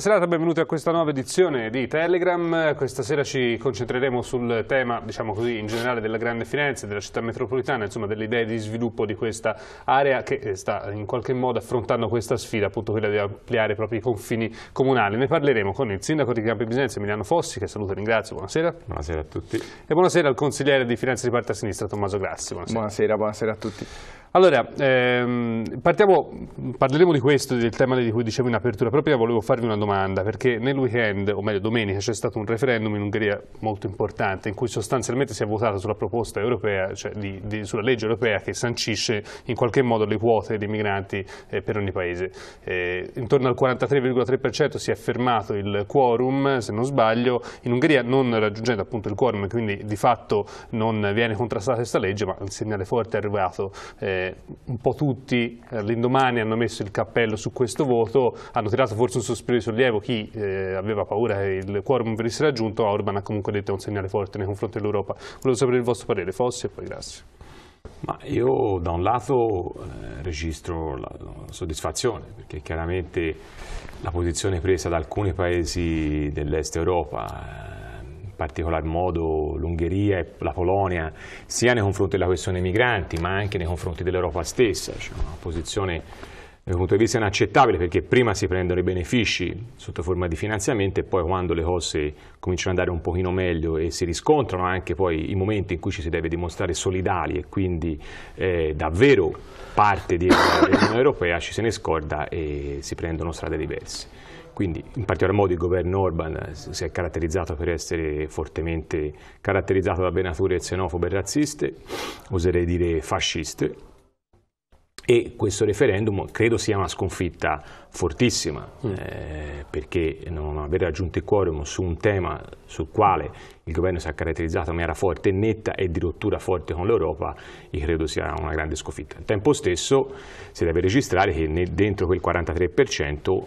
Buonasera, benvenuti a questa nuova edizione di Telegram. Questa sera ci concentreremo sul tema, diciamo così, in generale della grande Firenze, della città metropolitana, insomma delle idee di sviluppo di questa area che eh, sta in qualche modo affrontando questa sfida, appunto quella di ampliare i propri confini comunali. Ne parleremo con il sindaco di Campi Bisenzia, Emiliano Fossi, che saluto e ringrazio. Buonasera. Buonasera a tutti. E buonasera al consigliere di Firenze di parte a sinistra, Tommaso Grassi. Buonasera, buonasera, buonasera a tutti. Allora, ehm, partiamo, parleremo di questo, del tema di cui dicevo in apertura, però prima volevo farvi una domanda, perché nel weekend, o meglio domenica, c'è stato un referendum in Ungheria molto importante, in cui sostanzialmente si è votato sulla proposta europea, cioè di, di, sulla legge europea che sancisce in qualche modo le quote dei migranti eh, per ogni paese. Eh, intorno al 43,3% si è fermato il quorum, se non sbaglio, in Ungheria non raggiungendo appunto il quorum, quindi di fatto non viene contrastata questa legge, ma un segnale forte è arrivato. Eh, eh, un po' tutti all'indomani eh, hanno messo il cappello su questo voto, hanno tirato forse un sospiro di sollievo, chi eh, aveva paura che il quorum venisse raggiunto, Orban ha comunque detto un segnale forte nei confronti dell'Europa. Volevo sapere il vostro parere, Fossi e poi grazie. Ma io da un lato eh, registro la, la soddisfazione perché chiaramente la posizione presa da alcuni paesi dell'est Europa particolar modo l'Ungheria e la Polonia, sia nei confronti della questione migranti, ma anche nei confronti dell'Europa stessa. C'è cioè una posizione dal punto di vista inaccettabile perché prima si prendono i benefici sotto forma di finanziamento e poi quando le cose cominciano ad andare un pochino meglio e si riscontrano anche poi i momenti in cui ci si deve dimostrare solidali e quindi eh, davvero parte dell'Unione Europea ci se ne scorda e si prendono strade diverse. Quindi in particolar modo il governo Orban si è caratterizzato per essere fortemente caratterizzato da venature xenofobe e razziste, oserei dire fasciste, e questo referendum credo sia una sconfitta fortissima mm. eh, perché non aver raggiunto il quorum su un tema sul quale il governo si è caratterizzato in maniera forte e netta e di rottura forte con l'Europa io credo sia una grande sconfitta. Al tempo stesso si deve registrare che nel, dentro quel 43%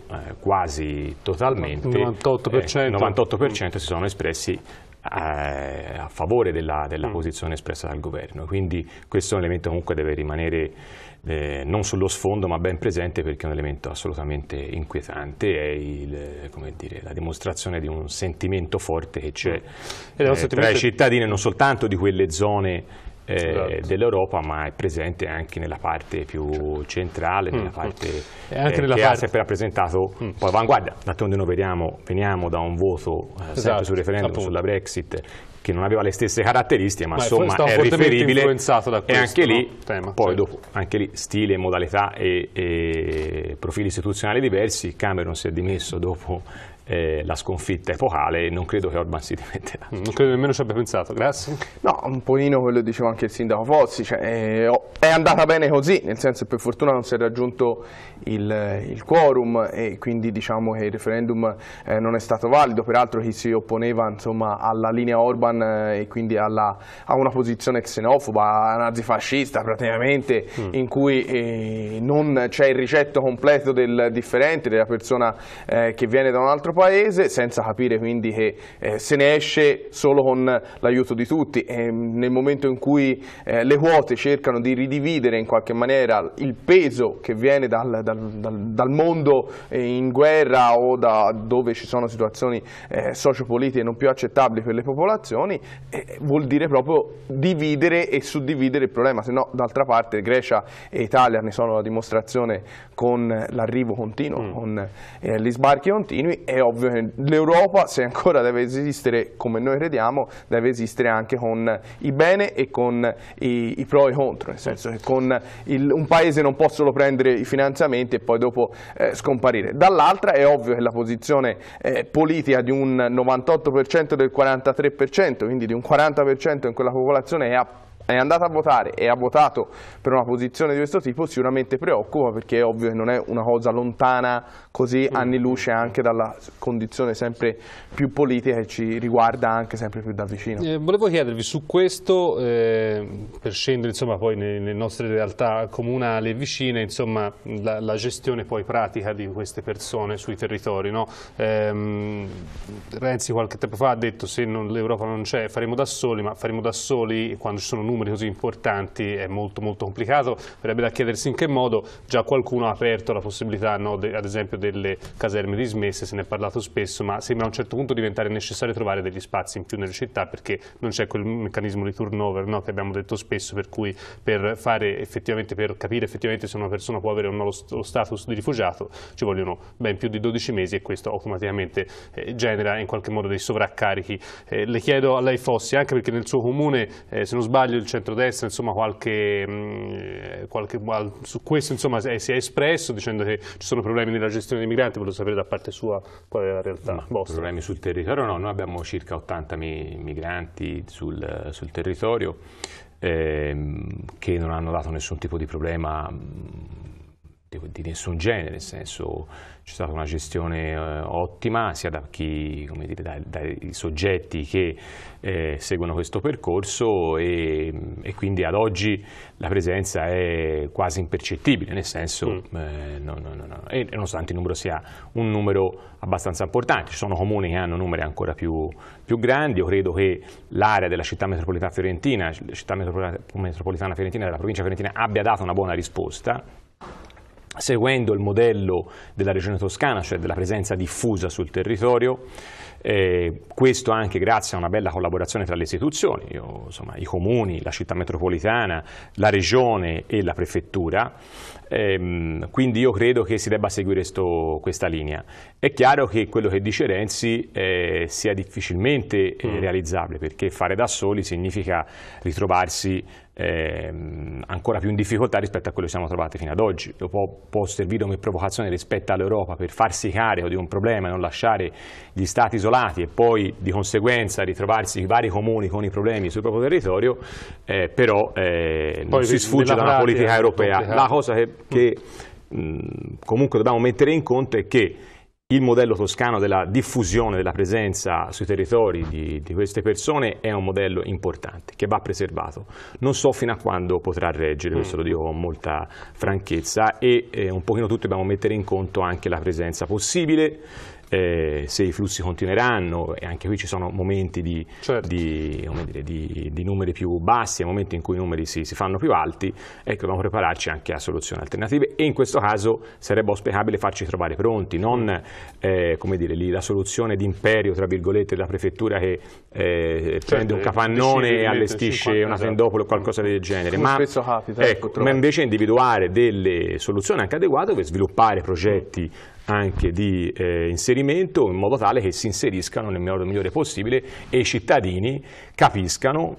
eh, quasi totalmente 98%, eh, 98 si sono espressi eh, a favore della, della mm. posizione espressa dal governo. Quindi questo è un elemento che comunque deve rimanere eh, non sullo sfondo ma ben presente perché è un elemento assolutamente inquietante, è il, dire, la dimostrazione di un sentimento forte che c'è mm. eh, tra i cittadini non soltanto di quelle zone eh, esatto. dell'Europa, ma è presente anche nella parte più certo. centrale, mm, nella mm. parte e anche eh, nella che parte... ha sempre rappresentato mm. poi avanguardia. D'altronde noi vediamo, veniamo da un voto eh, sempre esatto. sul referendum Appunto. sulla Brexit che non aveva le stesse caratteristiche, ma, ma insomma è riferibile. Questo, e anche lì, no? Tema, poi certo. dopo, anche lì stile, modalità e, e profili istituzionali diversi. Cameron si è dimesso dopo eh, la sconfitta epocale, e non credo che Orban si dimetterà. Mm, non credo nemmeno ci abbia pensato, grazie. No, un po' quello diceva anche il sindaco Fozzi, cioè, eh, oh, è andata bene così, nel senso che per fortuna non si è raggiunto il, eh, il quorum e quindi diciamo che il referendum eh, non è stato valido, peraltro chi si opponeva insomma, alla linea Orban eh, e quindi alla, a una posizione xenofoba, nazifascista praticamente, mm. in cui eh, non c'è il ricetto completo del differente, della persona che viene da un altro posto, paese senza capire quindi che eh, se ne esce solo con l'aiuto di tutti e mm, nel momento in cui eh, le quote cercano di ridividere in qualche maniera il peso che viene dal, dal, dal, dal mondo eh, in guerra o da dove ci sono situazioni eh, sociopolitiche non più accettabili per le popolazioni eh, vuol dire proprio dividere e suddividere il problema se no d'altra parte Grecia e Italia ne sono la dimostrazione con l'arrivo continuo, mm. con eh, gli sbarchi continui, è ovvio che l'Europa, se ancora deve esistere come noi crediamo, deve esistere anche con i bene e con i, i pro e i contro, nel senso che il, un paese non può solo prendere i finanziamenti e poi dopo eh, scomparire. Dall'altra è ovvio che la posizione eh, politica di un 98% del 43%, quindi di un 40% in quella popolazione è a è andata a votare e ha votato per una posizione di questo tipo sicuramente preoccupa perché è ovvio che non è una cosa lontana così anni luce anche dalla condizione sempre più politica e ci riguarda anche sempre più da vicino. Eh, volevo chiedervi su questo, eh, per scendere insomma, poi nelle nostre realtà comunali e vicine, insomma, la, la, gestione poi pratica di queste persone sui territori. No? Eh, Renzi qualche tempo fa ha detto se l'Europa non c'è faremo da soli, ma faremo da soli quando ci sono numeri numeri così importanti è molto molto complicato, verrebbe da chiedersi in che modo già qualcuno ha aperto la possibilità no, de, ad esempio delle caserme dismesse, se ne è parlato spesso, ma sembra a un certo punto diventare necessario trovare degli spazi in più nelle città perché non c'è quel meccanismo di turnover no, che abbiamo detto spesso per cui per, effettivamente, per capire effettivamente se una persona può avere o no lo, lo status di rifugiato ci vogliono ben più di 12 mesi e questo automaticamente eh, genera in qualche modo dei sovraccarichi. Eh, le chiedo a lei Fossi, anche perché nel suo comune, eh, se non sbaglio, del centrodestra insomma, qualche, mm, eh, qualche, su questo insomma, si è espresso dicendo che ci sono problemi nella gestione dei migranti, volevo sapere da parte sua qual è la realtà Ma, vostra. Problemi sul territorio no, noi abbiamo circa 80 migranti sul, sul territorio ehm, che non hanno dato nessun tipo di problema mm, di, nessun genere, nel senso c'è stata una gestione eh, ottima sia da chi, come dire, dai, dai, soggetti che eh, seguono questo percorso e, e, quindi ad oggi la presenza è quasi impercettibile, nel senso mm. eh, no, no, no, e, nonostante il numero sia un numero abbastanza importante, ci sono comuni che hanno numeri ancora più, più grandi, io credo che l'area della città metropolitana fiorentina, città metropolitana fiorentina della provincia fiorentina abbia dato una buona risposta, seguendo il modello della regione toscana, cioè della presenza diffusa sul territorio, eh, questo anche grazie a una bella collaborazione tra le istituzioni, io, insomma, i comuni, la città metropolitana, la regione e la prefettura, ehm, quindi io credo che si debba seguire sto, questa linea. È chiaro che quello che dice Renzi eh, sia difficilmente eh, mm. realizzabile, perché fare da soli significa ritrovarsi ehm, ancora più in difficoltà rispetto a quello che siamo trovati fino ad oggi. Può, può servire come provocazione rispetto all'Europa per farsi carico di un problema e non lasciare gli stati isolati e poi di conseguenza ritrovarsi i vari comuni con i problemi sul proprio territorio, eh, però eh, non si sfugge da una politica europea. La cosa che, che mh, comunque dobbiamo mettere in conto è che il modello toscano della diffusione della presenza sui territori di, di, queste persone è un modello importante che va preservato. Non so fino a quando potrà reggere, questo lo mm. dico con molta franchezza, e eh, un pochino tutto dobbiamo mettere in conto anche la presenza possibile eh, se i flussi continueranno, e anche qui ci sono momenti di, certo. di, dire, di, di numeri più bassi e momenti in cui i numeri si, si fanno più alti, ecco, dobbiamo prepararci anche a soluzioni alternative e in questo caso sarebbe auspicabile farci trovare pronti, non eh, dire, lì, la soluzione d'imperio, tra virgolette, della prefettura che eh, certo, prende un eh, capannone e allestisce una tendopoli esatto. o qualcosa del genere, ma, capita, ecco, ma invece individuare delle soluzioni anche adeguate per sviluppare progetti anche di eh, inserimento in modo tale che si inseriscano nel modo migliore possibile e i cittadini capiscano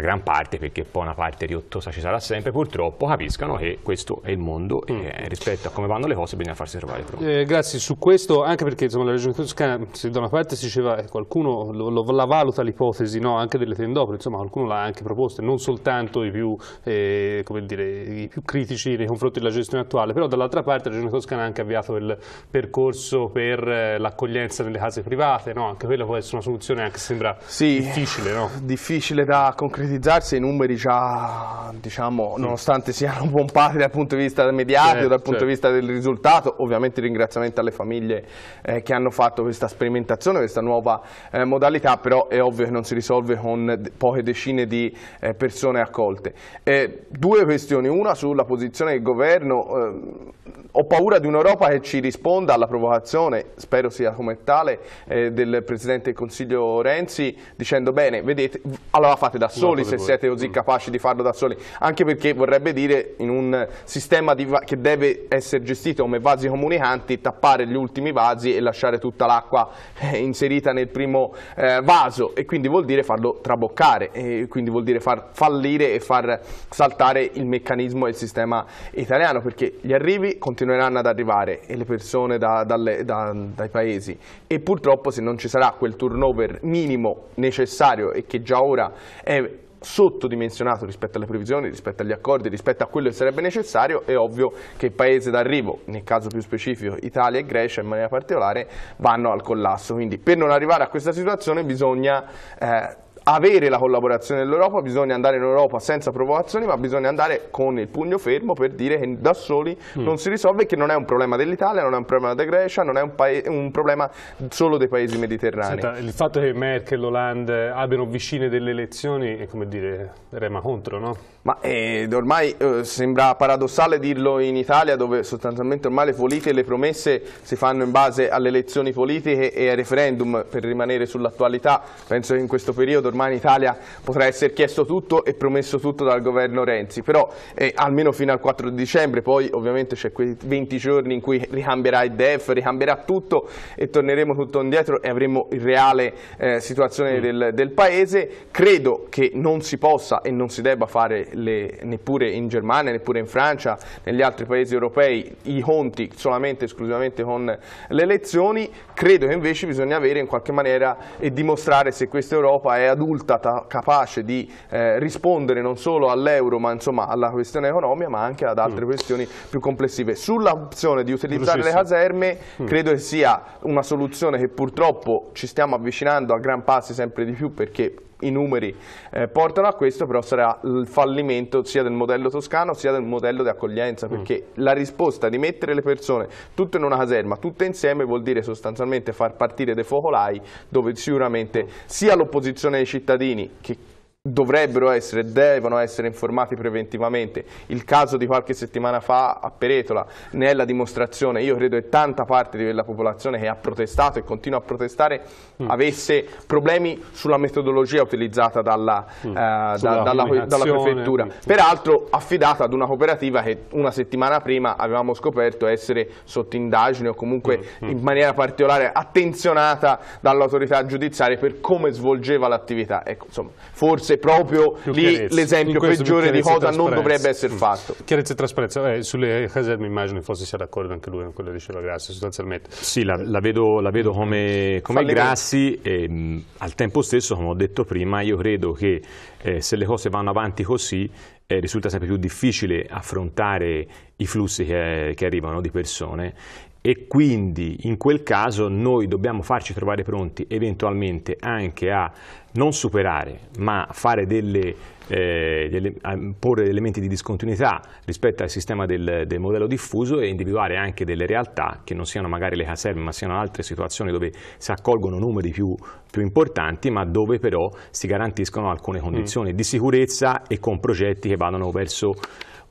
la gran parte, perché poi una parte riottosa ci sarà sempre purtroppo, capiscano che questo è il mondo mm. e eh, rispetto a come vanno le cose bisogna farsi trovare pronti. Eh, grazie, su questo anche perché insomma, la regione toscana se da una parte si diceva eh, qualcuno lo, lo, la valuta l'ipotesi no, anche delle tendopoli, insomma qualcuno l'ha anche proposta, non soltanto i più, eh, dire, i più, critici nei confronti della gestione attuale, però dall'altra parte la regione toscana ha anche avviato il percorso per eh, l'accoglienza nelle case private, no? anche quella può essere una soluzione anche se sembra sì, difficile. No? Difficile da concretizzare concretizzarsi i numeri già, diciamo, sì. nonostante siano pompati dal punto di vista mediatico, eh, dal punto certo. di vista del risultato, ovviamente ringraziamento alle famiglie eh, che hanno fatto questa sperimentazione, questa nuova eh, modalità, però è ovvio che non si risolve con poche decine di eh, persone accolte. Eh, due questioni, una sulla posizione del governo, eh, ho paura di un'Europa che ci risponda alla provocazione, spero sia come tale, del Presidente del Consiglio Renzi, dicendo bene, vedete, allora fate da soli soli se siete così mm. capaci di farlo da soli, anche perché vorrebbe dire in un sistema di, che deve essere gestito come vasi comunicanti, tappare gli ultimi vasi e lasciare tutta l'acqua eh, inserita nel primo eh, vaso e quindi vuol dire farlo traboccare, e quindi vuol dire far fallire e far saltare il meccanismo e il sistema italiano, perché gli arrivi continueranno ad arrivare e le persone da, dalle, da, dai paesi e purtroppo se non ci sarà quel turnover minimo necessario e che già ora è sottodimensionato rispetto alle previsioni, rispetto agli accordi, rispetto a quello che sarebbe necessario, è ovvio che il paese d'arrivo, nel caso più specifico Italia e Grecia in maniera particolare, vanno al collasso. Quindi per non arrivare a questa situazione bisogna eh, avere la collaborazione dell'Europa, bisogna andare in Europa senza provocazioni, ma bisogna andare con il pugno fermo per dire che da soli mm. non si risolve e che non è un problema dell'Italia, non è un problema della Grecia, non è un, un problema solo dei paesi mediterranei. Senta, il fatto che Merkel e Hollande abbiano vicine delle elezioni è come dire rema contro, no? Ma eh, ormai eh, sembra paradossale dirlo in Italia dove sostanzialmente ormai le politiche e le promesse si fanno in base alle elezioni politiche e ai referendum per rimanere sull'attualità. Penso che in questo periodo ormai ormai in Italia potrà essere chiesto tutto e promesso tutto dal governo Renzi, però eh, almeno fino al 4 dicembre, poi ovviamente c'è quei 20 giorni in cui ricambierà il DEF, ricambierà tutto e torneremo tutto indietro e avremo il reale eh, situazione mm. del, del Paese, credo che non si possa e non si debba fare le, neppure in Germania, neppure in Francia, negli altri paesi europei i conti solamente e esclusivamente con le elezioni, credo che invece bisogna avere in qualche maniera e dimostrare se questa Europa è ad adulta capace di eh, rispondere non solo all'euro ma insomma alla questione economica ma anche ad altre mm. questioni più complessive. Sull'opzione di utilizzare le caserme mm. credo che sia una soluzione che purtroppo ci stiamo avvicinando a gran passi sempre di più perché i numeri eh, portano a questo, però sarà il fallimento sia del modello toscano sia del modello di accoglienza, mm. perché mm. la risposta di mettere le persone tutte in una caserma, tutte insieme, vuol dire sostanzialmente far partire dei focolai dove sicuramente sia l'opposizione dei cittadini che dovrebbero essere, devono essere informati preventivamente. Il caso di qualche settimana fa a Peretola ne è la dimostrazione, io credo che tanta parte della popolazione che ha protestato e continua a protestare mm. avesse problemi sulla metodologia utilizzata dalla, mm. eh, da, dalla, dalla prefettura, peraltro affidata ad una cooperativa che una settimana prima avevamo scoperto essere sotto indagine o comunque mm. mm. in maniera particolare attenzionata dall'autorità giudiziaria per come svolgeva l'attività. Ecco, insomma, forse forse proprio lì l'esempio peggiore di cosa non dovrebbe essere mm. fatto. Chiarezza e trasparenza, eh, sulle caserme immagino che forse sia d'accordo anche lui con quello che diceva Grassi sostanzialmente. Sì, la, la, vedo, la vedo, come, come Grassi e mh, mm, al tempo stesso come ho detto prima io credo che eh, se le cose vanno avanti così eh, risulta sempre più difficile affrontare i flussi che, che, arrivano di persone e quindi in quel caso noi dobbiamo farci trovare pronti eventualmente anche a non superare ma fare delle, eh, delle, porre elementi di discontinuità rispetto al sistema del, del, modello diffuso e individuare anche delle realtà che non siano magari le caserme ma siano altre situazioni dove si accolgono numeri più, più importanti ma dove però si garantiscono alcune condizioni mm. di sicurezza e con progetti che vadano verso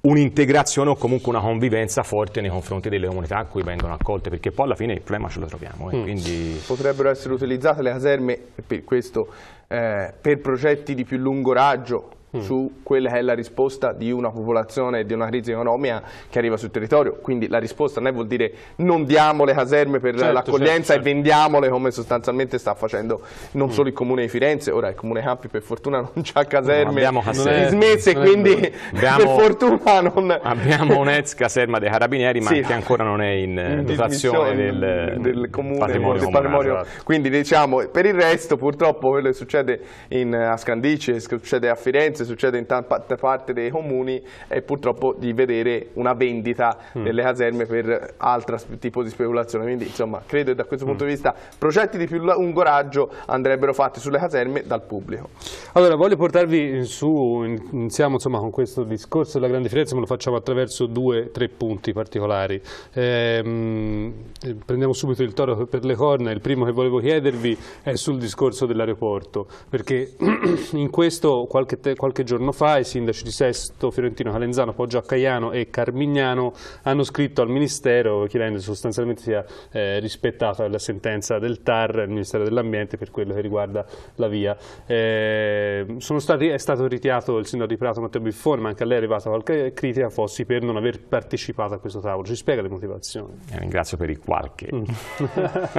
un'integrazione o comunque una convivenza forte nei confronti delle comunità a cui vengono accolte, perché poi alla fine il problema ce lo troviamo. Eh, mm. quindi... Potrebbero essere utilizzate le caserme per, questo, eh, per progetti di più lungo raggio, mm. su quella che è la risposta di una popolazione e di una crisi economica che arriva sul territorio. Quindi la risposta non è vuol dire non diamo le caserme per certo, l'accoglienza certo, certo. e vendiamole come sostanzialmente sta facendo non mm. solo il comune di Firenze, ora il comune Campi per fortuna non ha caserme no, dismesse, quindi abbiamo, per fortuna non... Abbiamo un'ex caserma dei carabinieri ma sì. che ancora non è in, eh, in dotazione del, eh, del, comune, patrimonio, del patrimonio. Esatto. Quindi diciamo per il resto purtroppo quello che succede in, eh, a Scandice, succede a Firenze, forse succede in tanta parte dei comuni, è purtroppo di vedere una vendita mm. delle caserme per altro tipo di speculazione. Quindi insomma credo che da questo mm. punto di vista progetti di più lungo raggio andrebbero fatti sulle caserme dal pubblico. Allora voglio portarvi su, iniziamo insomma con questo discorso della Grande Firenze, ma lo facciamo attraverso due, tre punti particolari. Ehm, eh, prendiamo subito il toro per le corna, il primo che volevo chiedervi è sul discorso dell'aeroporto, perché in questo qualche, qualche Qualche giorno fa i sindaci di Sesto, Fiorentino, Calenzano, Poggio Accaiano e Carmignano hanno scritto al Ministero chiedendo sostanzialmente sia eh, rispettata la sentenza del TAR, il Ministero dell'Ambiente, per quello che riguarda la via. Eh, stati, è stato ritirato il sindaco di Prato Matteo Biffone, ma anche a lei è arrivata qualche critica Fossi per non aver partecipato a questo tavolo. Ci spiega le motivazioni? Eh, ringrazio per i qualche. Sono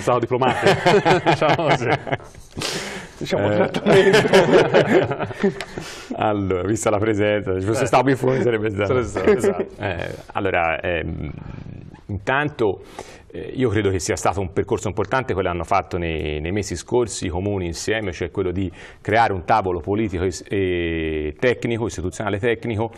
stato diplomatico. diciamo, eh, diciamo eh. trattamento. allora, vista la presenza, se fosse eh. stato fuori sarebbe stato. Sarebbe stato eh, allora, ehm, intanto eh, io credo che sia stato un percorso importante quello che hanno fatto nei, nei, mesi scorsi i comuni insieme, cioè quello di creare un tavolo politico e tecnico, istituzionale tecnico,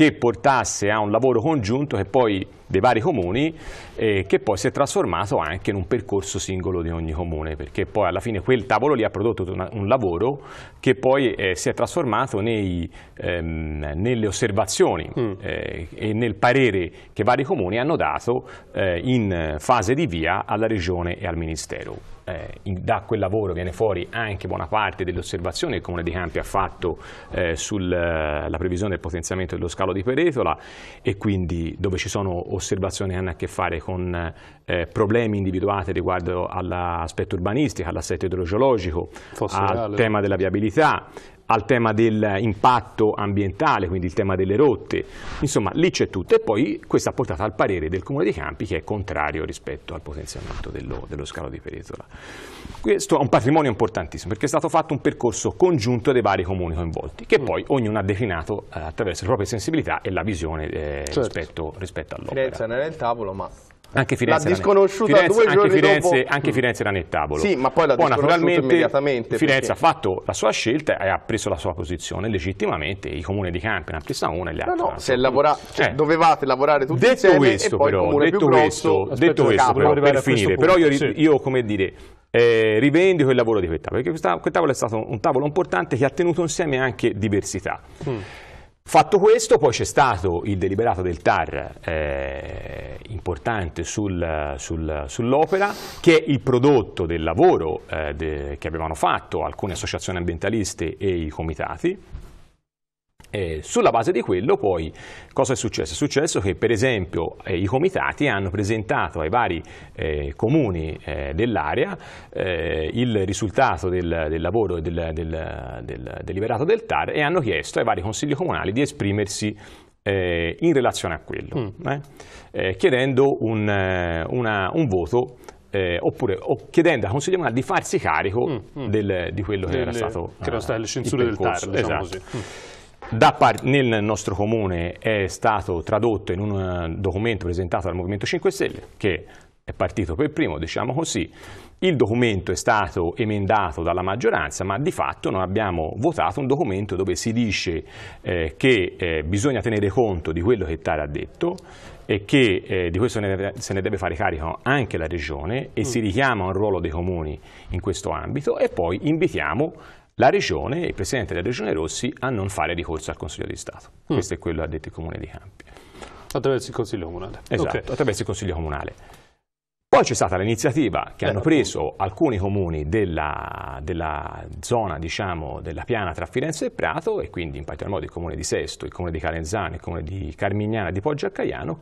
che portasse a un lavoro congiunto che poi, dei vari comuni eh, che poi si è trasformato anche in un percorso singolo di ogni comune perché poi alla fine quel tavolo lì ha prodotto una, un lavoro che poi eh, si è trasformato nei, ehm, nelle osservazioni mm. eh, e nel parere che vari comuni hanno dato eh, in fase di via alla regione e al ministero eh, in, da quel lavoro viene fuori anche buona parte delle osservazioni che il Comune di Campi ha fatto eh, sulla eh, previsione del potenziamento dello scalo di Peretola e quindi dove ci sono osservazioni che hanno a che fare con eh, problemi individuati riguardo all'aspetto urbanistico, all'assetto idrogeologico, Fosse al tema della viabilità, al tema dell'impatto ambientale, quindi il tema delle rotte, insomma lì c'è tutto e poi questa portato al parere del Comune dei Campi che è contrario rispetto al potenziamento dello, dello scalo di Peretola. Questo è un patrimonio importantissimo perché è stato fatto un percorso congiunto dei vari comuni coinvolti che poi ognuno ha declinato eh, attraverso le proprie sensibilità e la visione eh, certo. rispetto, rispetto all'opera. Firenze nel tavolo ma anche Firenze, la disconosciuta Firenze, due anche Firenze, dopo... anche Firenze era nel tavolo. Sì, ma poi la disconosciuta naturalmente immediatamente. Firenze perché... ha fatto la sua scelta e ha preso la sua posizione legittimamente. I comuni di Campi ne ha presa una e gli altri. No, no, se lavora... cioè, dovevate lavorare tutti detto insieme questo, e poi però, detto questo, detto questo però, per finire, però io, sì. io come dire, eh, rivendico il lavoro di quel tavolo, perché quel tavolo è stato un tavolo importante che ha tenuto insieme anche diversità. Mm. Fatto questo, poi c'è stato il deliberato del TAR eh, importante sul, sul, sull'opera, che è il prodotto del lavoro eh, de, che avevano fatto alcune associazioni ambientaliste e i comitati, eh, sulla base di quello poi cosa è successo? È successo che per esempio eh, i comitati hanno presentato ai vari eh, comuni eh, dell'area eh, il risultato del, del lavoro del, del, del, deliberato del TAR e hanno chiesto ai vari consigli comunali di esprimersi eh, in relazione a quello, mm. chiedendo un, una, un voto eh, oppure chiedendo al Consiglio Comunale di farsi carico mm, mm. Del, di quello che Delle, era stato, che era stato le censure del TAR, diciamo esatto. così. Mm nel nostro comune è stato tradotto in un eh, documento presentato dal Movimento 5 Stelle che è partito per primo, diciamo così, il documento è stato emendato dalla maggioranza, ma di fatto non abbiamo votato un documento dove si dice eh, che eh, bisogna tenere conto di quello che Tara ha detto e che eh, di questo ne, se ne deve fare carico anche la Regione e mm. si richiama un ruolo dei comuni in questo ambito e poi invitiamo la regione, il presidente della regione Rossi, a non fare ricorso al Consiglio di Stato. Mm. Questo è quello che ha detto il comune di Campi. Attraverso il Consiglio Comunale. Esatto, okay. attraverso il Consiglio Comunale. Poi c'è stata l'iniziativa che hanno certo. preso alcuni comuni della, della zona, diciamo, della piana tra Firenze e Prato, e quindi in particolar modo il comune di Sesto, il comune di Calenzano, il comune di Carmignana, di Poggio a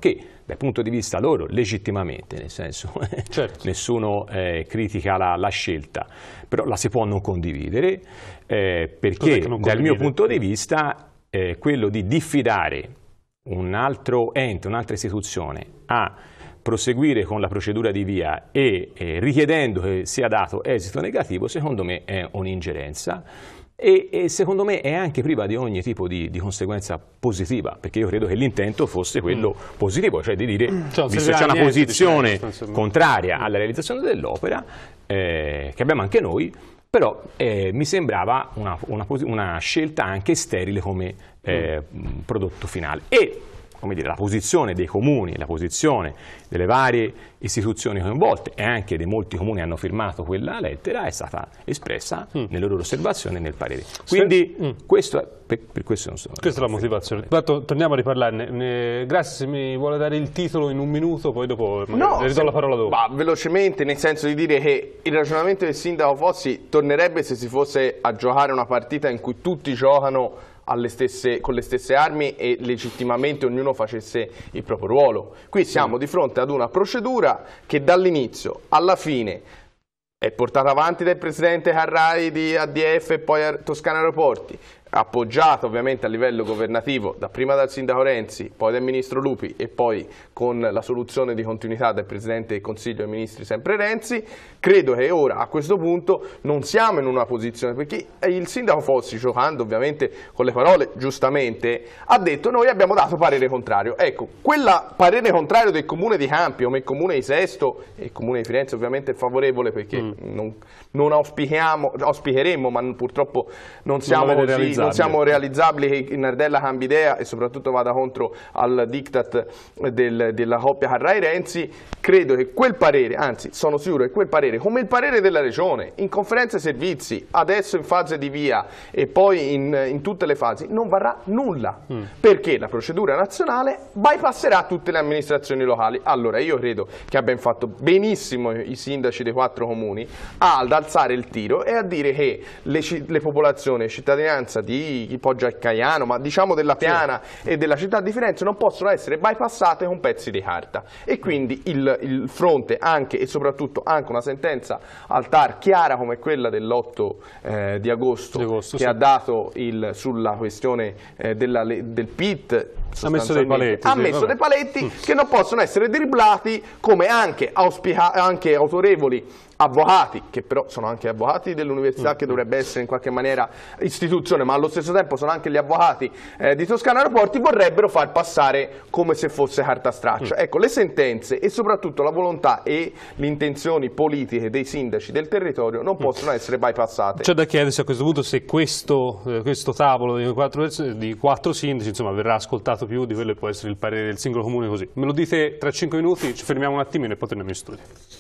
che dal punto di vista loro, legittimamente, nel senso, certo. nessuno eh, critica la, la, scelta, però la si può non condividere, eh, perché non dal mio punto di vista eh, quello di diffidare un altro ente, un'altra istituzione a proseguire con la procedura di via e eh, richiedendo che sia dato esito negativo, secondo me è un'ingerenza e, e, secondo me è anche priva di ogni tipo di, di conseguenza positiva, perché io credo che l'intento fosse quello mm. positivo, cioè di dire, mm. cioè, visto c'è una diciamo, posizione contraria alla realizzazione dell'opera, eh, che abbiamo anche noi, però eh, mi sembrava una, una, una, scelta anche sterile come eh, mm. prodotto finale. E, come dire, la posizione dei comuni, la posizione delle varie istituzioni coinvolte e anche dei molti comuni che hanno firmato quella lettera è stata espressa mm. nelle loro osservazioni e nel parere. Quindi mm. questo è, per, per, questo non sono... Questa è la motivazione. Tanto, torniamo a riparlarne. grazie se mi vuole dare il titolo in un minuto, poi dopo no, ridò se, la parola dopo. Ma velocemente, nel senso di dire che il ragionamento del sindaco Fossi tornerebbe se si fosse a giocare una partita in cui tutti giocano stesse, con le stesse armi e legittimamente ognuno facesse il proprio ruolo. Qui siamo sì. di fronte ad una procedura che dall'inizio alla fine è portata avanti dal presidente Carrai di ADF e poi a Toscana Aeroporti, appoggiata ovviamente a livello governativo dapprima dal sindaco Renzi, poi dal ministro Lupi e poi con la soluzione di continuità del Presidente del Consiglio dei Ministri sempre Renzi, credo che ora a questo punto non siamo in una posizione, perché il sindaco Fossi giocando ovviamente con le parole giustamente ha detto noi abbiamo dato parere contrario, ecco quella parere contrario del comune di Campi come il comune di Sesto e il comune di Firenze ovviamente è favorevole perché mm. non, non auspicheremo ma purtroppo non siamo non così non esatto. siamo realizzabili che Nardella cambi idea e soprattutto vada contro al diktat del, della coppia Carrai-Renzi, credo che quel parere, anzi sono sicuro che quel parere, come il parere della Regione, in conferenze servizi, adesso in fase di via e poi in, in tutte le fasi, non varrà nulla, mm. perché la procedura nazionale bypasserà tutte le amministrazioni locali. Allora io credo che abbiano fatto benissimo i sindaci dei quattro comuni ad alzare il tiro e a dire che le, le popolazioni, cittadinanza di Poggio al Caiano, ma diciamo della piana sì. e della città di Firenze, non possono essere bypassate con pezzi di carta. E quindi il, il fronte anche e soprattutto anche una sentenza al TAR chiara come quella dell'8 eh, di agosto, di agosto che sì. ha dato il, sulla questione eh, della, del PIT ha messo dei paletti, ha sì, messo dei paletti mm. che non possono essere driblati come anche, anche autorevoli avvocati, che però sono anche avvocati dell'università, mm. che dovrebbe essere in qualche maniera istituzione, ma allo stesso tempo sono anche gli avvocati eh, di Toscana Aeroporti, vorrebbero far passare come se fosse carta straccia. Mm. Ecco, le sentenze e soprattutto la volontà e le intenzioni politiche dei sindaci del territorio non mm. possono mm. essere bypassate. C'è da chiedersi a questo punto se questo, eh, questo tavolo di quattro, di quattro sindaci insomma, verrà ascoltato più di quello che può essere il parere del singolo comune così. Me lo dite tra cinque minuti, ci fermiamo un attimino e poi torniamo in studio.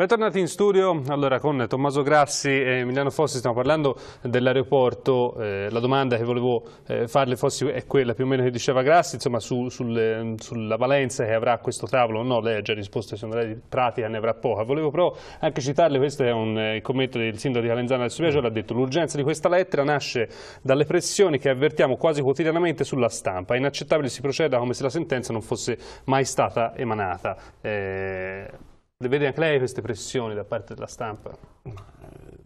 Bentornati in studio, allora con Tommaso Grassi e Emiliano Fossi stiamo parlando dell'aeroporto, eh, la domanda che volevo eh, farle Fossi è quella più o meno che diceva Grassi, insomma su, sul, eh, sulla valenza che avrà questo tavolo, no lei ha già risposto secondo lei pratica ne avrà poca, volevo però anche citarle, questo è un eh, commento del sindaco di Calenzana del Sureggio, l'ha detto, l'urgenza di questa lettera nasce dalle pressioni che avvertiamo quasi quotidianamente sulla stampa, è inaccettabile si proceda come se la sentenza non fosse mai stata emanata. Eh, le vede anche lei queste pressioni da parte della stampa? Eh,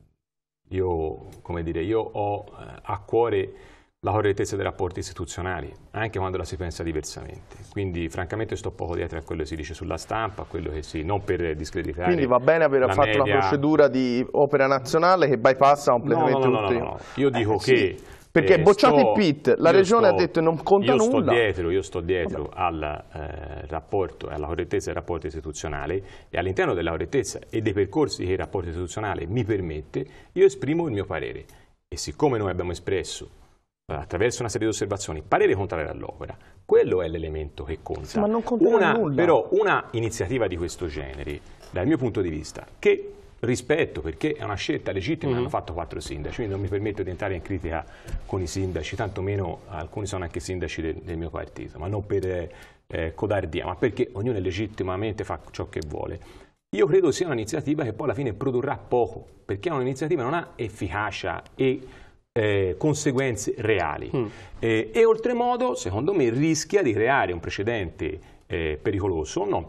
io, come dire, io ho eh, a cuore la correttezza dei rapporti istituzionali, anche quando la si pensa diversamente. Quindi francamente sto poco dietro a quello che si dice sulla stampa, a quello che si, non per discreditare Quindi va bene aver fatto media... una procedura di opera nazionale che bypassa completamente no, no, no, tutti. No, no, no. Io eh, dico eh, che sì. Perché eh, bocciati sto, Pitt, la regione sto, ha detto che non conta io nulla. Sto dietro, io sto dietro al eh, rapporto, alla correttezza del rapporto istituzionale e all'interno della correttezza e dei percorsi che il rapporto istituzionale mi permette, io esprimo il mio parere. E siccome noi abbiamo espresso eh, attraverso una serie di osservazioni, parere contrario all'opera. Quello è l'elemento che conta. Sì, ma non conta una, nulla. Però una iniziativa di questo genere, dal mio punto di vista, che rispetto perché è una scelta legittima mm. hanno fatto quattro sindaci, quindi non mi permetto di entrare in critica con i sindaci, tantomeno alcuni sono anche sindaci del, del mio partito, ma non per eh, eh codardia, ma perché ognuno legittimamente fa ciò che vuole. Io credo sia un'iniziativa che poi alla fine produrrà poco, perché è un'iniziativa che non ha efficacia e eh, conseguenze reali. Mm. Eh, e oltremodo, secondo me, rischia di creare un precedente eh, pericoloso, non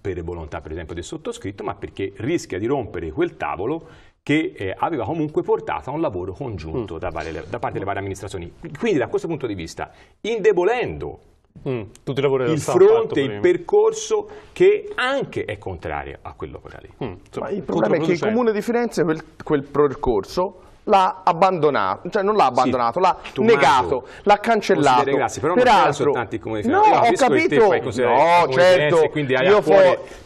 per volontà per esempio del sottoscritto, ma perché rischia di rompere quel tavolo che eh, aveva comunque portato a un lavoro congiunto mm. da, varie, da, parte delle varie amministrazioni. Quindi da questo punto di vista, indebolendo mm. il fronte, il percorso che anche è contrario a quello che era lì. Mm. Insomma, il problema è che il Comune di Firenze quel, quel percorso l'ha abbandonato, cioè non l'ha abbandonato, sì, l'ha negato, l'ha cancellato. Grazie, però Peraltro, non tanti come No, ho capito. Te no, certo. quindi hai io a fo...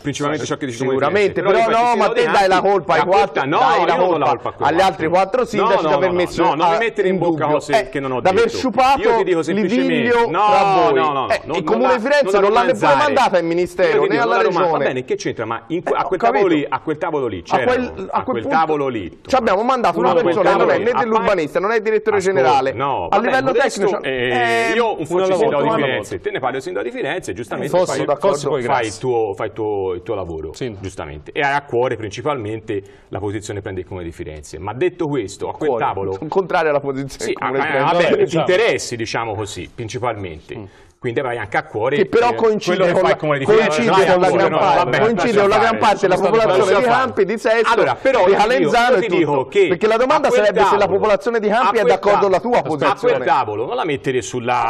principalmente ciò che dici Sicuramente, però, però no, ma te dai la colpa ai quattro, no, dai la colpa, la colpa agli altri quattro sindaci no, no, aver messo No, non mi mettere in bocca cose eh, che non ho detto. D'aver sciupato l'idiglio tra voi. Eh, il Comune di Firenze non l'ha neppure mandata al Ministero, né alla Regione. Va bene, che c'entra? Ma eh, a quel tavolo lì, a quel tavolo lì, a quel tavolo lì. Ci abbiamo mandato una persona secondo me, né dell'urbanista, non è direttore Ascolta, generale. No, a livello tecnico. Cioè, eh, eh, io un fossi sindaco di Firenze, te ne parli sindaco di Firenze, giustamente fossi, fai, fai, il tuo, fai il tuo, il tuo lavoro, sì. giustamente. E hai a cuore principalmente la posizione prende il Comune di Firenze. Ma detto questo, a quel tavolo... Sono Contrario alla posizione sì, del Comune di Firenze. Vabbè, diciamo. interessi, diciamo così, principalmente. Mm quindi avrai anche a cuore che però coincide con la, coincide con la, cuore, gran, parte, vabbè, coincide la gran parte della popolazione di Campi di Sesto allora, però di Calenzano io, io dico che perché la domanda sarebbe tavolo, se la popolazione di Campi è d'accordo con la tua posizione a quel tavolo non la mettere sulla,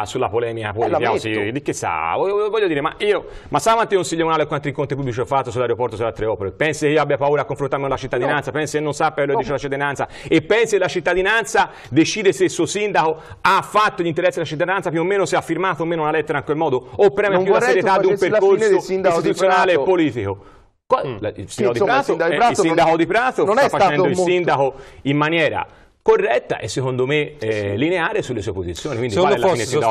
eh sì, sulla polemica eh, politica così, oh di che sa voglio, voglio dire ma io ma sa quanti consigli comunali quanti incontri pubblici ho fatto sull'aeroporto sulle altre opere pensi che io abbia paura a confrontarmi con la cittadinanza no. pensi che non sappia quello che dice la cittadinanza e pensi che la cittadinanza decide se il suo sindaco ha fatto gli interessi della cittadinanza più o meno se ha firmato firmato o meno una lettera in quel modo, oppure non più la serietà di un percorso istituzionale e politico. Mm. il, sindaco Prato, eh, il, di Prato, sta facendo il sindaco in maniera corretta e secondo me eh, lineare sulle sue posizioni. Quindi quale alla fine si dà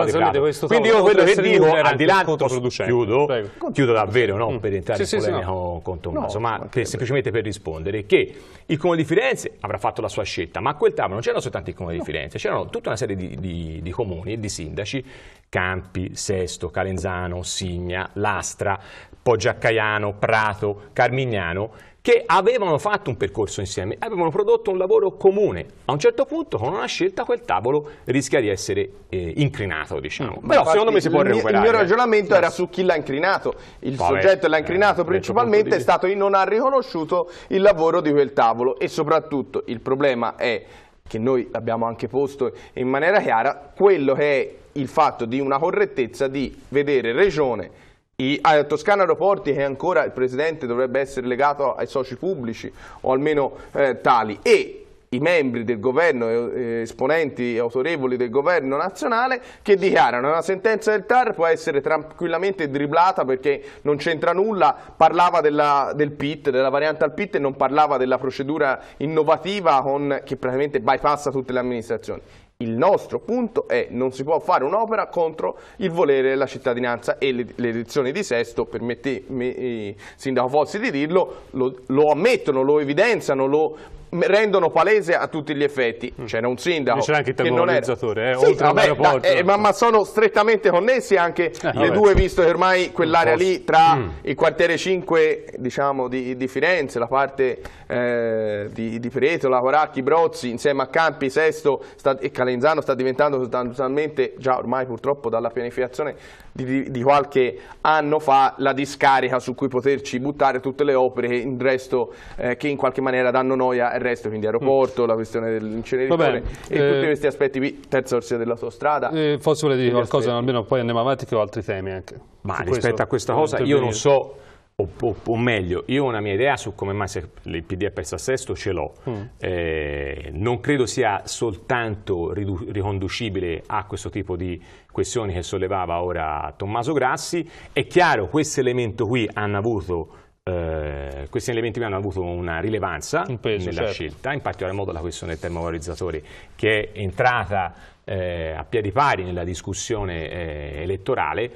Quindi io quello che dico, al di là chiudo, Prego. chiudo davvero, no? Mm. per entrare sì, in polemica sì, no. con Tommaso, no, ma che, semplicemente per rispondere che il Comune di Firenze avrà fatto la sua scelta, ma a quel tavolo non c'erano soltanto il Comune di Firenze, c'erano tutta una serie di, di, di comuni e di sindaci, Campi, Sesto, Calenzano, Signa, Lastra, Poggiacaiano, Prato, Carmignano, che avevano fatto un percorso insieme, avevano prodotto un lavoro comune. A un certo punto, con una scelta, quel tavolo rischia di essere eh, incrinato, diciamo. Mm, Però secondo me si può il recuperare. Il mio ragionamento eh. era su chi l'ha incrinato. Il Vabbè, soggetto l'ha eh, incrinato eh, principalmente è stato chi non ha riconosciuto il lavoro di quel tavolo e soprattutto il problema è che noi l'abbiamo anche posto in maniera chiara, quello che è il fatto di una correttezza di vedere regione i, ah, Toscana Aeroporti che ancora il presidente dovrebbe essere legato ai soci pubblici o almeno eh, tali e i membri del governo, eh, eh esponenti autorevoli del governo nazionale che dichiarano che una sentenza del TAR può essere tranquillamente driblata perché non c'entra nulla, parlava della, del PIT, della variante al PIT e non parlava della procedura innovativa con, che praticamente bypassa tutte le amministrazioni il nostro punto è non si può fare un'opera contro il volere della cittadinanza e l'edizione di Sesto, permettimi eh, Sindaco Fossi di dirlo, lo, lo ammettono, lo evidenziano, lo rendono palese a tutti gli effetti. Mm. C'era un sindaco. C'era anche il termolarizzatore, eh, sì, oltre vabbè, da, eh, ma, ma, sono strettamente connessi anche eh, le due, visto che ormai quell'area lì tra mm. il quartiere 5 diciamo, di, di, Firenze, la parte eh, di, di Pretola, Coracchi, Brozzi, insieme a Campi, Sesto sta, e Calenzano sta diventando sostanzialmente, già ormai purtroppo dalla pianificazione di, di, qualche anno fa, la discarica su cui poterci buttare tutte le opere che in, resto, eh, che in qualche maniera danno noia resto, quindi mm. aeroporto, mm. la questione dell'inceneritore e eh, tutti questi aspetti qui, terza corsia dell'autostrada. Eh, forse vuole dire qualcosa, aspetti. almeno poi andiamo avanti che ho altri temi anche. Ma rispetto questo, a questa cosa io non so... O, o, o, meglio, io ho una mia idea su come mai il PD ha perso a sesto, ce l'ho. Mm. Eh, non credo sia soltanto riconducibile a questo tipo di questioni che sollevava ora Tommaso Grassi. È chiaro, questo elemento qui hanno avuto eh, questi elementi mi hanno avuto una rilevanza Un peso, nella certo. scelta, in particolare modo la questione dei termovalorizzatori che è entrata eh, a piedi pari nella discussione eh, elettorale.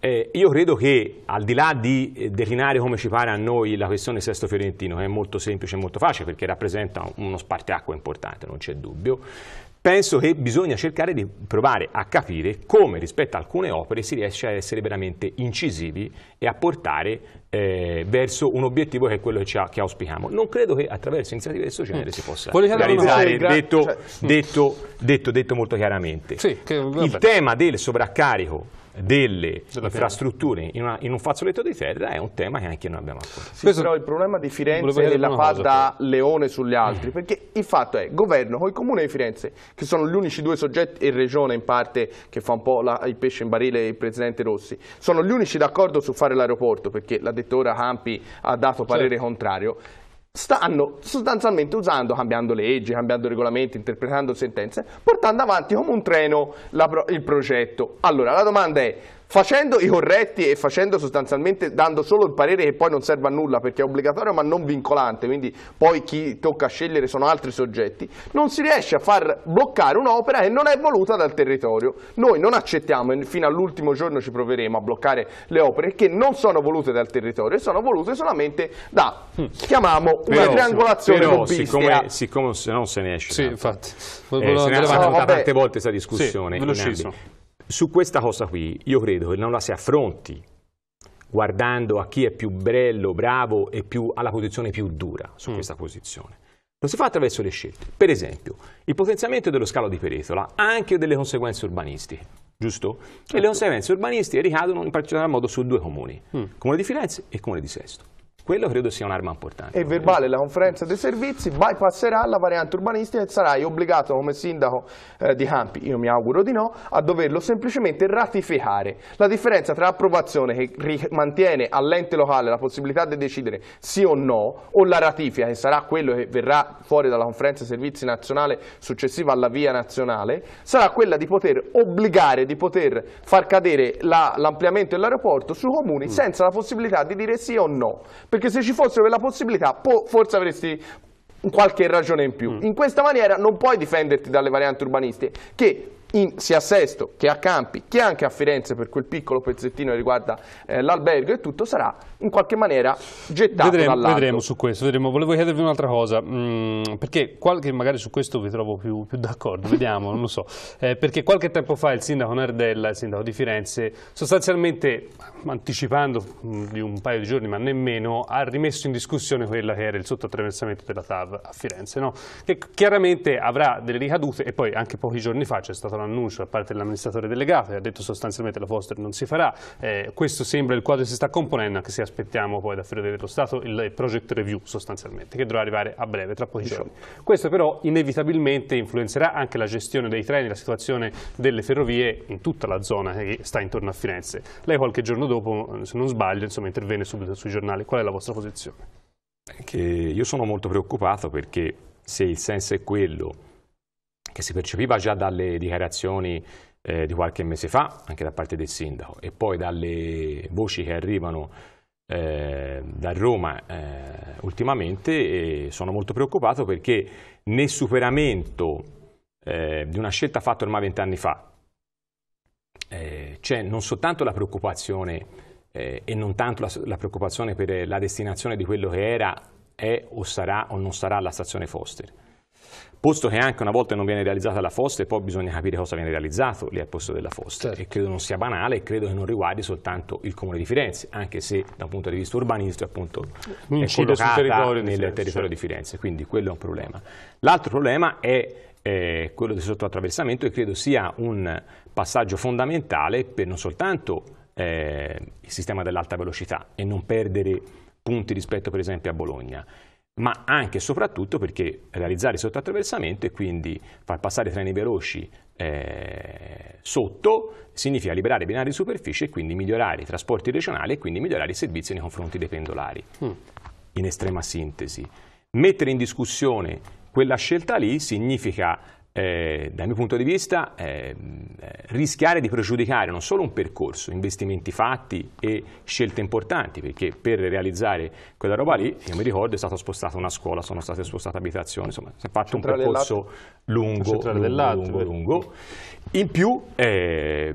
Eh, io credo che al di là di eh, declinare come ci pare a noi la questione Sesto Fiorentino, che è molto semplice e molto facile perché rappresenta uno spartiacque importante, non c'è dubbio, penso che bisogna cercare di provare a capire come rispetto a alcune opere si riesce a essere veramente incisivi e a portare eh, verso un obiettivo che è quello che, ha, che, auspichiamo. Non credo che attraverso iniziative di questo mm. genere si possa realizzare, gra- detto, cioè, mm. detto, detto, detto, molto chiaramente. Sì, che, Il tema del sovraccarico delle infrastrutture in, una, in, un fazzoletto di terra è un tema che anche noi abbiamo affrontato. Sì, però il problema di Firenze è la fa da leone sugli altri, perché il fatto è governo con il comune di Firenze, che sono gli unici due soggetti, e regione in parte che fa un po' la, il pesce in barile il presidente Rossi, sono gli unici d'accordo su fare l'aeroporto, perché l'ha detto ora Campi ha dato parere certo. contrario, stanno sostanzialmente usando, cambiando leggi, cambiando regolamenti, interpretando sentenze, portando avanti come un treno la, il progetto. Allora, la domanda è, facendo i corretti e facendo sostanzialmente dando solo il parere che poi non serve a nulla perché è obbligatorio ma non vincolante, quindi poi chi tocca scegliere sono altri soggetti, non si riesce a far bloccare un'opera che non è voluta dal territorio. Noi non accettiamo, e fino all'ultimo giorno ci proveremo a bloccare le opere che non sono volute dal territorio, e sono volute solamente da, hm. chiamiamo, una però, triangolazione però, siccome, siccome, se non se ne esce. Sì, infatti. Eh, se ne è fatta tante volte questa discussione. Sì, su questa cosa qui io credo che non la si affronti guardando a chi è più bello, bravo e più, alla posizione più dura su mm. questa posizione. Lo si fa attraverso le scelte. Per esempio, il potenziamento dello scalo di Peretola ha anche delle conseguenze urbanistiche, giusto? Certo. E le certo. conseguenze urbanistiche ricadono in particolar modo su due comuni, mm. Comune di Firenze e Comune di Sesto. Quello credo sia un'arma importante. E verbale la conferenza dei servizi bypasserà la variante urbanistica e sarai obbligato come sindaco eh, di Campi, io mi auguro di no, a doverlo semplicemente ratificare. La differenza tra approvazione che mantiene all'ente locale la possibilità di decidere sì o no, o la ratifica che sarà quello che verrà fuori dalla conferenza dei servizi nazionale successiva alla via nazionale, sarà quella di poter obbligare, di poter far cadere l'ampliamento la, dell'aeroporto su comuni mm. senza la possibilità di dire sì o no perché se ci fosse quella possibilità forse avresti qualche ragione in più. Mm. In questa maniera non puoi difenderti dalle varianti urbanistiche che in, sia a Sesto che a Campi che anche a Firenze per quel piccolo pezzettino che riguarda eh, l'albergo e tutto sarà in qualche maniera gettato vedremo, vedremo su questo, vedremo. volevo chiedervi un'altra cosa mm, perché qualche, magari su questo vi trovo più, più d'accordo, vediamo, non lo so eh, perché qualche tempo fa il sindaco Nardella, il sindaco di Firenze sostanzialmente anticipando mm, di un paio di giorni ma nemmeno ha rimesso in discussione quella che era il sottoattraversamento della TAV a Firenze no? che chiaramente avrà delle ricadute e poi anche pochi giorni fa c'è stata una annuncio da parte dell'amministratore delegato che ha detto sostanzialmente la Foster non si farà. Eh, questo sembra il quadro che si sta componendo, anche se aspettiamo poi da Ferrovie dello Stato il project review sostanzialmente, che dovrà arrivare a breve, tra pochi diciamo. giorni. Questo però inevitabilmente influenzerà anche la gestione dei treni, la situazione delle ferrovie in tutta la zona che sta intorno a Firenze. Lei qualche giorno dopo, se non sbaglio, insomma, intervenne subito sui giornali. Qual è la vostra posizione? Che io sono molto preoccupato perché se il senso è quello che si percepiva già dalle dichiarazioni eh, di qualche mese fa, anche da parte del sindaco, e poi dalle voci che arrivano eh, da Roma eh, ultimamente, sono molto preoccupato perché nel superamento eh, di una scelta fatta ormai vent'anni fa eh, c'è non soltanto la preoccupazione eh, e non tanto la, la preoccupazione per la destinazione di quello che era, è o sarà o non sarà la stazione Foster, posto che anche una volta non viene realizzata la fossa e poi bisogna capire cosa viene realizzato lì al posto della fossa certo. e credo non sia banale e credo che non riguardi soltanto il Comune di Firenze anche se da un punto di vista urbanistico appunto Incide è territorio nel Firenze, territorio certo. di Firenze quindi quello è un problema l'altro problema è eh, quello del sottoattraversamento e credo sia un passaggio fondamentale per non soltanto eh, il sistema dell'alta velocità e non perdere punti rispetto per esempio a Bologna ma anche e soprattutto perché realizzare sottoattraversamento e quindi far passare i treni veloci eh, sotto significa liberare i binari di superficie e quindi migliorare i trasporti regionali e quindi migliorare i servizi nei confronti dei pendolari. Mm. In estrema sintesi, mettere in discussione quella scelta lì significa eh, dal mio punto di vista, eh, eh, rischiare di pregiudicare non solo un percorso, investimenti fatti e scelte importanti, perché per realizzare quella roba lì, io mi ricordo, è stata spostata una scuola, sono state spostate abitazioni, insomma, si è fatto centrale un percorso lungo, lungo, lungo, lungo, In più, eh,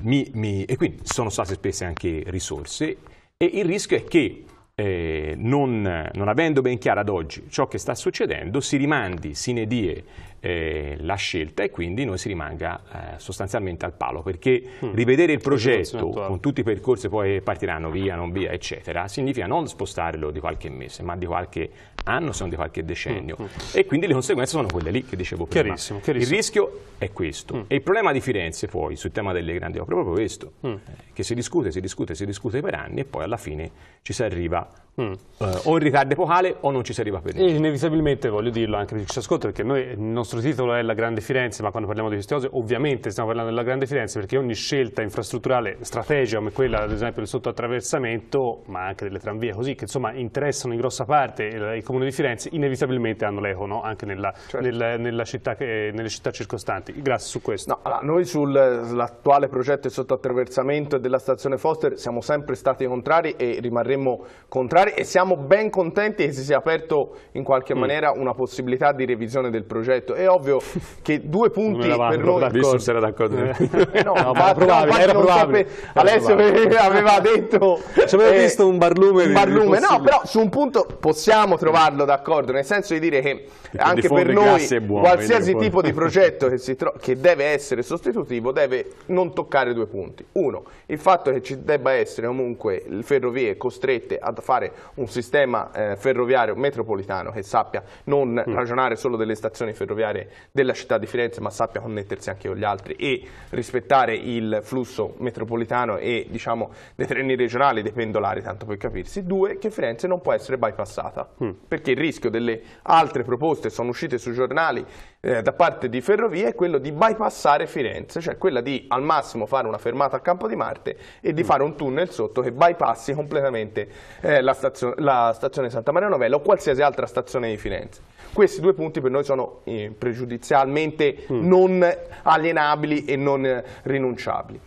mi, mi, e quindi sono state spese anche risorse, e il rischio è che eh, non, non, avendo ben chiaro ad oggi ciò che sta succedendo, si rimandi sine die eh, la scelta e quindi noi si rimanga eh, sostanzialmente al palo perché mm. rivedere il progetto con tutti i percorsi poi partiranno via, non via eccetera significa non spostarlo di qualche mese ma di qualche anno se non di qualche decennio mm. mm. e quindi le conseguenze sono quelle lì che dicevo prima chiarissimo, chiarissimo. il rischio è questo mm. e il problema di Firenze poi sul tema delle grandi opere è proprio questo mm. eh, che si discute, si discute, si discute per anni e poi alla fine ci si arriva Mm. Eh, o in ritardo epocale o non ci si arriva per niente. inevitabilmente voglio dirlo anche per chi ci ascolta, perché noi, il nostro titolo è La Grande Firenze, ma quando parliamo di queste cose ovviamente stiamo parlando della Grande Firenze, perché ogni scelta infrastrutturale strategica, come quella ad esempio del sottoattraversamento, ma anche delle tranvie così, che insomma interessano in grossa parte il, il comune di Firenze, inevitabilmente hanno l'eco no? anche nella, certo. nella, nella città, nelle città circostanti. Grazie su questo. No, allora, noi sull'attuale progetto di sottoattraversamento della stazione Foster siamo sempre stati contrari e rimarremo contrari parlamentari e siamo ben contenti che si sia aperto in qualche mm. maniera una possibilità di revisione del progetto. È ovvio che due punti per noi... Visto se era d'accordo. Eh, no, no, ma probabile, era probabile. Alessio aveva detto... Ci aveva eh, visto un barlume un barlume, no, però su un punto possiamo trovarlo d'accordo, nel senso di dire che Perché anche per noi buono, qualsiasi tipo di progetto che, che deve essere sostitutivo deve non toccare due punti. Uno, il fatto che ci debba essere comunque le ferrovie costrette a fare un sistema eh, ferroviario metropolitano che sappia non mm. ragionare solo delle stazioni ferroviarie della città di Firenze, ma sappia connettersi anche con gli altri e rispettare il flusso metropolitano e diciamo, dei treni regionali, dei pendolari, tanto per capirsi. Due, che Firenze non può essere bypassata, mm. perché il rischio delle altre proposte sono uscite sui giornali eh, da parte di Ferrovie è quello di bypassare Firenze, cioè quella di al massimo fare una fermata a Campo di Marte e di mm. fare un tunnel sotto che bypassi completamente eh, la stazione, la stazione Santa Maria Novella o qualsiasi altra stazione di Firenze. Questi due punti per noi sono eh, pregiudizialmente mm. non alienabili e non eh, rinunciabili.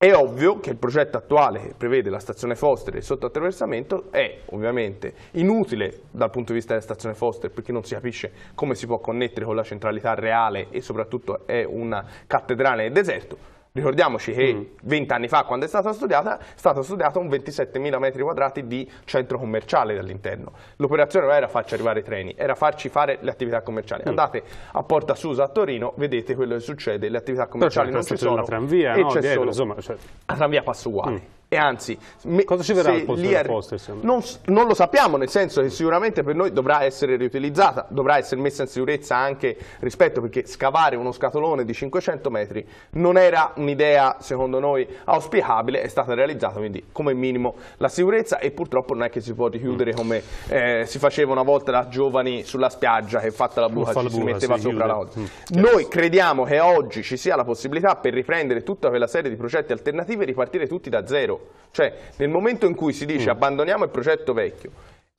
È ovvio che il progetto attuale che prevede la stazione Foster e il sottoattraversamento è ovviamente inutile dal punto di vista della stazione Foster perché non si capisce come si può connettere con la centralità reale e soprattutto è una cattedrale nel deserto Ricordiamoci che mm. 20 anni fa, quando è stata studiata, è stato studiato un 27.000 metri quadrati di centro commerciale all'interno. L'operazione non era farci arrivare i treni, era farci fare le attività commerciali. Mm. Andate a Porta Susa a Torino, vedete quello che succede, le attività commerciali non ci sono. La tranvia, no, dietro, solo... insomma, cioè... La tranvia passa uguale. Mm e anzi... Cosa ci verrà al posto della posta? Non, non, lo sappiamo, nel senso che sicuramente per noi dovrà essere riutilizzata, dovrà essere messa in sicurezza anche rispetto, perché scavare uno scatolone di 500 metri non era un'idea, secondo noi, auspicabile, è stata realizzata, quindi come minimo la sicurezza e purtroppo non è che si può richiudere mm. come eh, si faceva una volta da giovani sulla spiaggia che fatta la buca ci buca, si metteva si sopra la cosa. Mm. Noi crediamo che oggi ci sia la possibilità per riprendere tutta quella serie di progetti alternativi e ripartire tutti da zero cioè nel momento in cui si dice mm. abbandoniamo il progetto vecchio,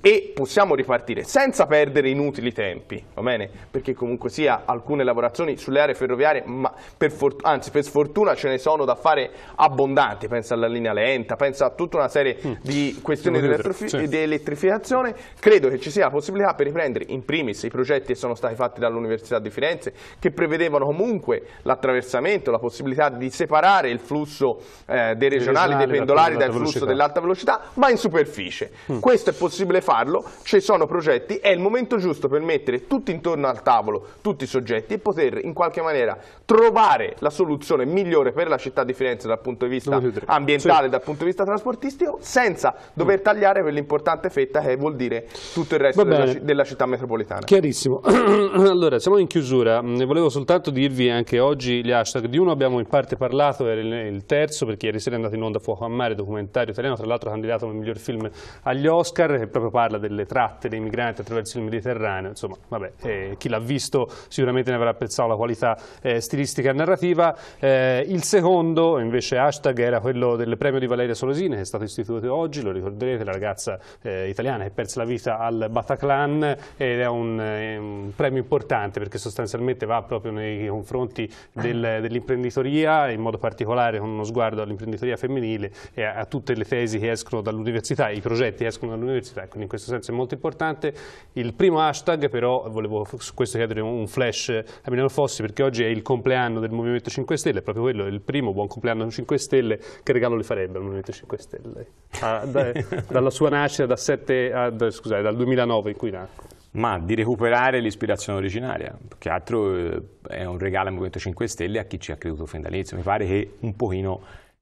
e possiamo ripartire senza perdere inutili tempi, va bene? Perché comunque sia alcune lavorazioni sulle aree ferroviarie, ma per anzi per sfortuna ce ne sono da fare abbondanti, pensa alla linea lenta, pensa a tutta una serie mm. di questioni di, sì. di elettrificazione, credo che ci sia la possibilità per riprendere in primis i progetti che sono stati fatti dall'Università di Firenze, che prevedevano comunque l'attraversamento, la possibilità di separare il flusso eh, dei regionali, dei pendolari dal flusso dell'alta velocità, ma in superficie. Mm. Questo è possibile fare farlo, ci sono progetti, è il momento giusto per mettere tutti intorno al tavolo, tutti i soggetti e poter in qualche maniera trovare la soluzione migliore per la città di Firenze dal punto di vista ambientale, sì. dal punto di vista trasportistico, senza dover mm. tagliare quell'importante fetta che vuol dire tutto il resto della, della, città metropolitana. Chiarissimo. allora, siamo in chiusura, volevo soltanto dirvi anche oggi gli hashtag, di uno abbiamo in parte parlato, era il terzo, perché ieri sera è andato in onda Fuoco a Mare, documentario italiano, tra l'altro candidato come miglior film agli Oscar, che proprio parte parla delle tratte dei migranti attraverso il Mediterraneo, insomma, vabbè, eh, chi l'ha visto sicuramente ne avrà apprezzato la qualità eh, stilistica e narrativa. Eh, il secondo, invece, hashtag era quello del premio di Valeria Solosini, che è stato istituito oggi, lo ricorderete, la ragazza eh, italiana che perse la vita al Bataclan ed è un, eh, un premio importante perché sostanzialmente va proprio nei confronti del, dell'imprenditoria, in modo particolare con uno sguardo all'imprenditoria femminile e a, a, tutte le tesi che escono dall'università, i progetti che escono dall'università, in questo senso è molto importante. Il primo hashtag però, volevo su questo chiedere un flash a Milano Fossi perché oggi è il compleanno del Movimento 5 Stelle, è proprio quello, il primo buon compleanno 5 Stelle, che regalo le farebbe al Movimento 5 Stelle? Ah, da, dalla sua nascita da 7 a, scusate, dal 2009 in cui nacque. Ma di recuperare l'ispirazione originaria, che altro eh, è un regalo al Movimento 5 Stelle a chi ci ha creduto fin dall'inizio, mi pare che un pochino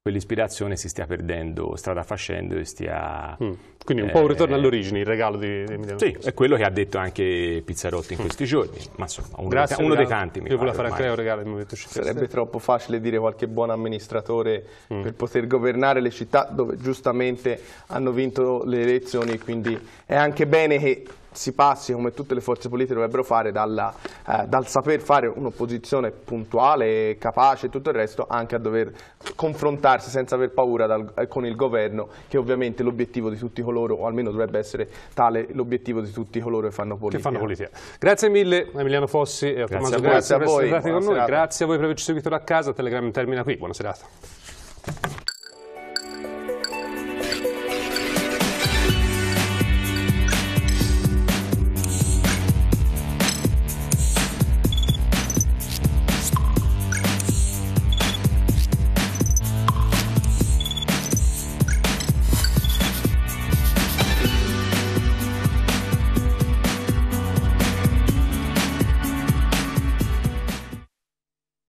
quell'ispirazione si stia perdendo strada facendo e stia... Mm. Quindi un po' un eh, ritorno all'origine, il regalo di, di Emiliano Sì, è quello che ha detto anche Pizzarotti in mm. questi mm. giorni, ma insomma, uno, Grazie, dei, uno dei tanti. Io volevo fare ormai. anche un regalo del Movimento 5 Stelle. Sarebbe troppo facile dire qualche buon amministratore mm. per poter governare le città dove giustamente hanno vinto le elezioni, quindi è anche bene che si passi, come tutte le forze politiche dovrebbero fare, dalla, eh, dal saper fare un'opposizione puntuale, capace e tutto il resto, anche a dover confrontarsi senza aver paura dal, eh, con il governo, che ovviamente è l'obiettivo di tutti coloro, o almeno dovrebbe essere tale l'obiettivo di tutti coloro che fanno politica. Che fanno politica. Grazie mille Emiliano Fossi e a Tommaso Grazie, grazie a voi. Grazie a voi per averci seguito da casa, Telegram termina qui, buona serata.